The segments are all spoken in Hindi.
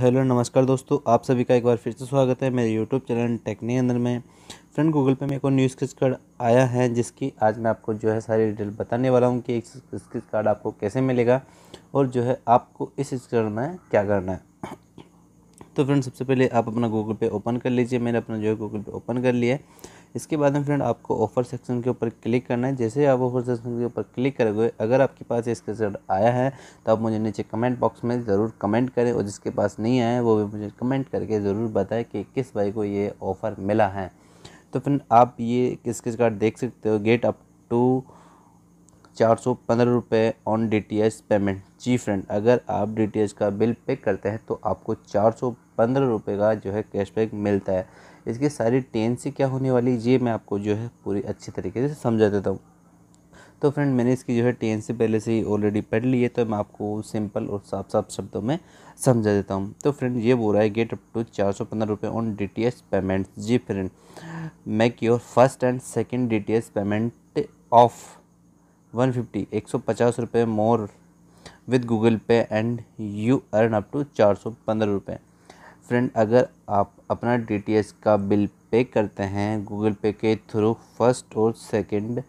हेलो नमस्कार दोस्तों आप सभी का एक बार फिर से स्वागत है मेरे यूट्यूब चैनल टेक्नी अंदर में फ्रेंड गूगल पे मेरे को न्यू स्क्रिच कार्ड आया है जिसकी आज मैं आपको जो है सारी डिटेल बताने वाला हूँ कि एक स्क्रिच कार्ड आपको कैसे मिलेगा और जो है आपको इस स्क्रिच में क्या करना है तो फ्रेंड सबसे पहले आप अपना गूगल पे ओपन कर लीजिए मैंने अपना जो है गूगल पे ओपन कर लिया है इसके बाद में फ्रेंड आपको ऑफर सेक्शन के ऊपर क्लिक करना है जैसे आप ऑफर सेक्शन के ऊपर क्लिक करोगे अगर आपके पास इसका शर्ट आया है तो आप मुझे नीचे कमेंट बॉक्स में ज़रूर कमेंट करें और जिसके पास नहीं आया है वो भी मुझे कमेंट करके ज़रूर बताएं कि किस भाई को ये ऑफ़र मिला है तो फ्रेंड आप ये किस किस कार्ड देख सकते हो गेट अप टू चार सौ पंद्रह रुपये ऑन डी पेमेंट जी फ्रेंड अगर आप डी का बिल पे करते हैं तो आपको चार सौ पंद्रह रुपये का जो है कैशबैक मिलता है इसकी सारी सी क्या होने वाली ये मैं आपको जो है पूरी अच्छी तरीके से समझा देता हूँ तो फ्रेंड मैंने इसकी जो है टेन सी पहले से ही ऑलरेडी पढ़ ली है तो मैं आपको सिंपल और साफ साफ शब्दों में समझा देता हूँ तो फ्रेंड ये बोल रहा है गेट अप टू चार सौ पंद्रह रुपये on D T S payment जी friend make your first and second D T S payment of one fifty एक सौ पचास रुपये more with Google Pay and you earn up to चार सौ पंद्रह रुपये फ्रेंड अगर आप अपना डी का बिल पे करते हैं गूगल पे के थ्रू फर्स्ट और सेकंड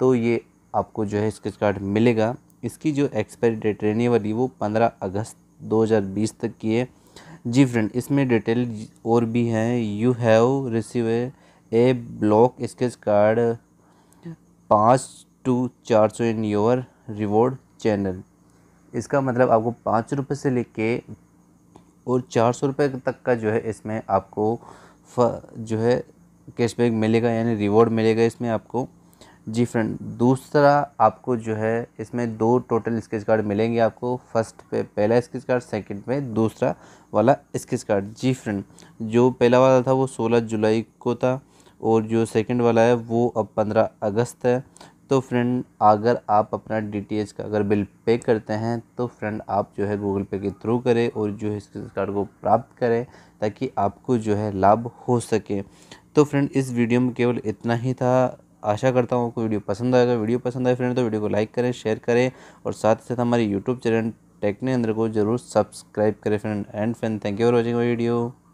तो ये आपको जो है स्केच कार्ड मिलेगा इसकी जो एक्सपायरी डेट रहने वाली वो पंद्रह अगस्त 2020 तक की है जी फ्रेंड इसमें डिटेल और भी हैं you have receive a block sketch card पाँच टू चार सौ इन योर रिवॉर्ड चैनल इसका मतलब आपको पाँच रुपये से लेके और चार सौ रुपये तक का जो है इसमें आपको जो है कैशबैक मिलेगा यानी रिवॉर्ड मिलेगा इसमें आपको जी फ्रेंड दूसरा आपको जो है इसमें दो टोटल स्केच कार्ड मिलेंगे आपको फर्स्ट पे पहला स्केच कार्ड सेकंड में दूसरा वाला स्केच कार्ड जी फ्रेंड जो पहला वाला था वो सोलह जुलाई को था और जो सेकंड वाला है वो अब पंद्रह अगस्त है तो फ्रेंड अगर आप अपना डी का अगर बिल पे करते हैं तो फ्रेंड आप जो है गूगल पे के थ्रू करें और जो है इस कार्ड को प्राप्त करें ताकि आपको जो है लाभ हो सके तो फ्रेंड इस वीडियो में केवल इतना ही था आशा करता हूँ आपको वीडियो पसंद आएगा वीडियो पसंद आए फ्रेंड तो वीडियो को लाइक करें शेयर करें और साथ ही साथ हमारे यूट्यूब चैनल टेक्निक अंदर को जरूर सब्सक्राइब करें friend and friend thank you for watching video